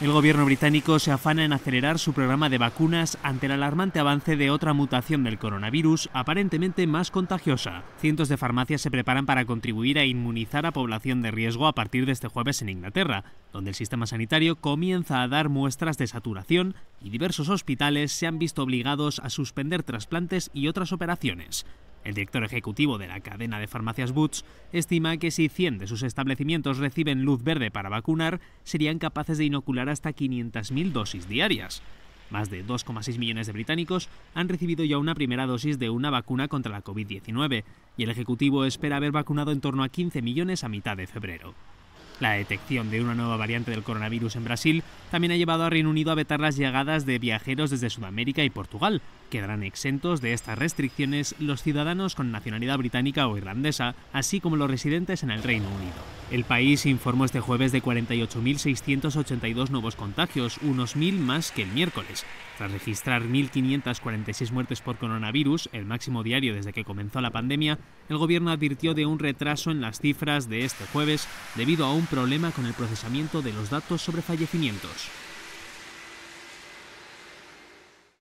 El gobierno británico se afana en acelerar su programa de vacunas ante el alarmante avance de otra mutación del coronavirus, aparentemente más contagiosa. Cientos de farmacias se preparan para contribuir a inmunizar a población de riesgo a partir de este jueves en Inglaterra, donde el sistema sanitario comienza a dar muestras de saturación y diversos hospitales se han visto obligados a suspender trasplantes y otras operaciones. El director ejecutivo de la cadena de farmacias Boots estima que si 100 de sus establecimientos reciben luz verde para vacunar, serían capaces de inocular hasta 500.000 dosis diarias. Más de 2,6 millones de británicos han recibido ya una primera dosis de una vacuna contra la COVID-19 y el Ejecutivo espera haber vacunado en torno a 15 millones a mitad de febrero. La detección de una nueva variante del coronavirus en Brasil también ha llevado a Reino Unido a vetar las llegadas de viajeros desde Sudamérica y Portugal. Quedarán exentos de estas restricciones los ciudadanos con nacionalidad británica o irlandesa, así como los residentes en el Reino Unido. El país informó este jueves de 48.682 nuevos contagios, unos 1.000 más que el miércoles. Tras registrar 1.546 muertes por coronavirus, el máximo diario desde que comenzó la pandemia, el gobierno advirtió de un retraso en las cifras de este jueves debido a un problema con el procesamiento de los datos sobre fallecimientos.